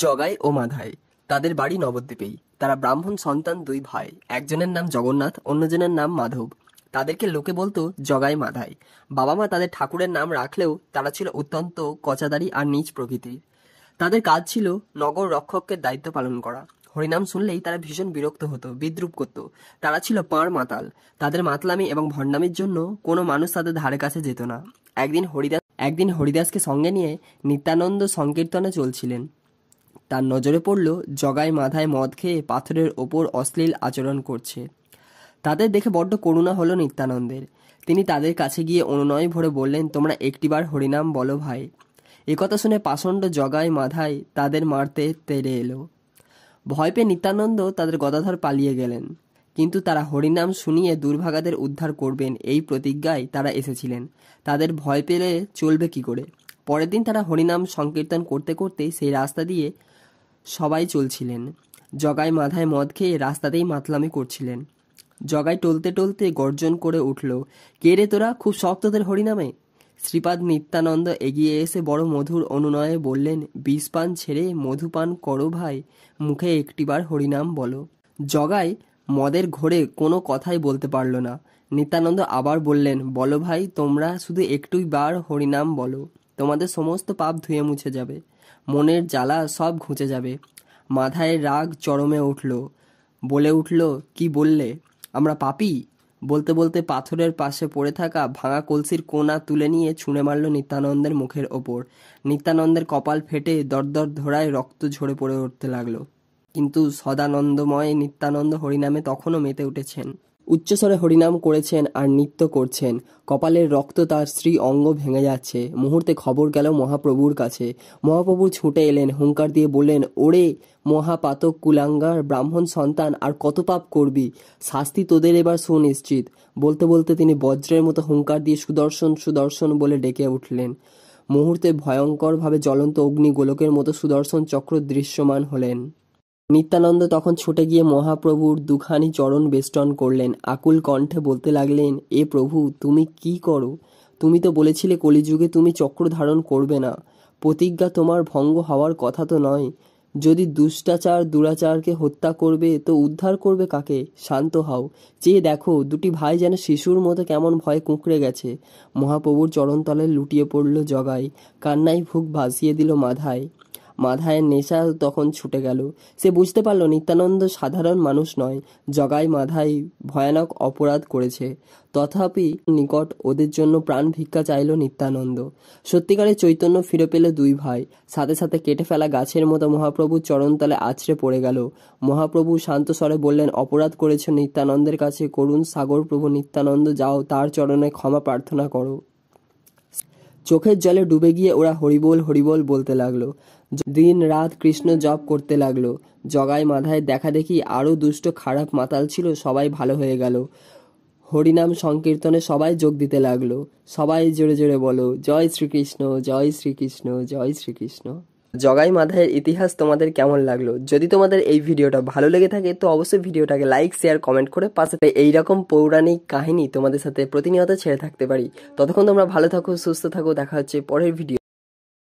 জগাই ও মাধাই তাদের বাড়ি নবদ্বীপেই তারা ব্রাহ্মণ সন্তান দুই ভাই একজনের নাম জগন্নাথ অন্যজনের নাম মাধব তাদেরকে লোকে বলতো জগাই মাধাই বাবা মা তাদের ঠাকুরের নাম রাখলেও তারা ছিল অত্যন্ত কচাদারি আর নিজ প্রকৃতির তাদের কাজ ছিল নগর রক্ষকের দায়িত্ব পালন করা হরিনাম শুনলেই তারা ভীষণ বিরক্ত হতো বিদ্রুপ করত তারা ছিল পাঁড় মাতাল তাদের মাতলামি এবং ভণ্ডামির জন্য কোনো মানুষ তাদের ধারে কাছে যেত না একদিন হরিদাস একদিন হরিদাসকে সঙ্গে নিয়ে নিত্যানন্দ সংকীর্তনে চলছিলেন তার নজরে পড়ল জগাই মাথায় মদ খেয়ে পাথরের ওপর অশ্লীল আচরণ করছে তাদের দেখে বড্ড করুণা হলো নিত্যানন্দের তিনি তাদের কাছে গিয়ে অনুনয় ভরে বললেন তোমরা একটিবার হরিনাম বলো ভাই একথা শুনে পাষণ্ড জগাই মাথায় তাদের মারতে তেড়ে এলো ভয় পেয়ে নিত্যানন্দ তাদের গদাধর পালিয়ে গেলেন কিন্তু তারা হরিনাম শুনিয়ে দুর্ভাগাদের উদ্ধার করবেন এই প্রতিজ্ঞায় তারা এসেছিলেন তাদের ভয় পেলে চলবে কি করে পরের দিন তারা হরিনাম সংকীর্তন করতে করতে সেই রাস্তা দিয়ে সবাই চলছিলেন জগাই মাথায় মদ খেয়ে রাস্তাতেই মাতলামি করছিলেন জগাই টলতে টলতে গর্জন করে উঠল কে রে তোরা খুব শক্তদের হরিনামে শ্রীপাদ নিত্যানন্দ এগিয়ে এসে বড় মধুর অনুনয়ে বললেন বিষ পান ছেড়ে মধু পান করো ভাই মুখে একটিবার হরিনাম বলো জগাই মদের ঘোরে কোনো কথাই বলতে পারল না নিত্যানন্দ আবার বললেন বলো ভাই তোমরা শুধু একটুই বার হরিনাম বলো তোমাদের সমস্ত পাপ ধুয়ে মুছে যাবে মনের জ্বালা সব ঘুঁচে যাবে মাথায় রাগ চরমে উঠল বলে উঠল কি বললে আমরা পাপি বলতে বলতে পাথরের পাশে পড়ে থাকা ভাঙা কলসির কোনা তুলে নিয়ে ছুঁড়ে মারল নিত্যানন্দের মুখের ওপর নিত্যানন্দের কপাল ফেটে দরদর ধরায় রক্ত ঝরে পড়ে উঠতে লাগলো কিন্তু সদানন্দময় নিত্যানন্দ হরিনামে তখনও মেতে উঠেছেন উচ্চস্বরে হরিনাম করেছেন আর নৃত্য করছেন কপালের রক্ত তার স্ত্রী অঙ্গ ভেঙে যাচ্ছে মুহূর্তে খবর গেল মহাপ্রভুর কাছে মহাপ্রভু ছুটে এলেন হুঙ্কার দিয়ে বললেন ওরে মহাপাতক কুলাঙ্গার ব্রাহ্মণ সন্তান আর কত পাপ করবি শাস্তি তোদের এবার সুনিশ্চিত বলতে বলতে তিনি বজ্রের মতো হুঙ্কার দিয়ে সুদর্শন সুদর্শন বলে ডেকে উঠলেন মুহূর্তে ভয়ঙ্করভাবে জ্বলন্ত অগ্নি গোলকের মতো সুদর্শন চক্র দৃশ্যমান হলেন নিত্যানন্দ তখন ছুটে গিয়ে মহাপ্রভুর দুখানি চরণ বেষ্টন করলেন আকুল কণ্ঠে বলতে লাগলেন এ প্রভু তুমি কি করো তুমি তো বলেছিলে কলিযুগে তুমি চক্র ধারণ করবে না প্রতিজ্ঞা তোমার ভঙ্গ হওয়ার কথা তো নয় যদি দুষ্টাচার দুরাচারকে হত্যা করবে তো উদ্ধার করবে কাকে শান্ত হও চেয়ে দেখো দুটি ভাই যেন শিশুর মতো কেমন ভয় কুঁকড়ে গেছে মহাপ্রভুর চরণতলে লুটিয়ে পড়ল জগাই কান্নাই ভুক ভাসিয়ে দিল মাধায় মাথায় নেশা তখন ছুটে গেল সে বুঝতে পারল নিত্যানন্দ সাধারণ মানুষ নয় জগাই মাথায় ভয়ানক অপরাধ করেছে তথাপি নিকট ওদের জন্য প্রাণ ভিক্ষা চাইল নিত্যানন্দ সত্যিকারের চৈতন্য ফিরে পেল দুই ভাই সাথে সাথে কেটে ফেলা গাছের মতো মহাপ্রভু চরণতলে আছড়ে পড়ে গেল মহাপ্রভু শান্ত স্বরে বললেন অপরাধ করেছ নিত্যানন্দের কাছে করুণ সাগর প্রভু নিত্যানন্দ যাও তার চরণে ক্ষমা প্রার্থনা করো চোখের জলে ডুবে গিয়ে ওরা হরিবোল হরিবোল বলতে লাগলো দিন রাত কৃষ্ণ জপ করতে লাগলো জগাই মাথায় দেখা দেখি আরও দুষ্ট খারাপ মাতাল ছিল সবাই ভালো হয়ে গেল হরিনাম সংকীর্তনে সবাই যোগ দিতে লাগলো সবাই জোরে জোরে বলো জয় শ্রীকৃষ্ণ জয় শ্রীকৃষ্ণ জয় শ্রীকৃষ্ণ জগাই মাথায়ের ইতিহাস তোমাদের কেমন লাগলো যদি তোমাদের এই ভিডিওটা ভালো লেগে থাকে তো অবশ্যই ভিডিওটাকে লাইক শেয়ার কমেন্ট করে পাশে এইরকম পৌরাণিক কাহিনী তোমাদের সাথে প্রতিনিয়ত ছেড়ে থাকতে পারি ততক্ষণ তোমরা ভালো থাকো সুস্থ থাকো দেখা হচ্ছে পরের ভিডিও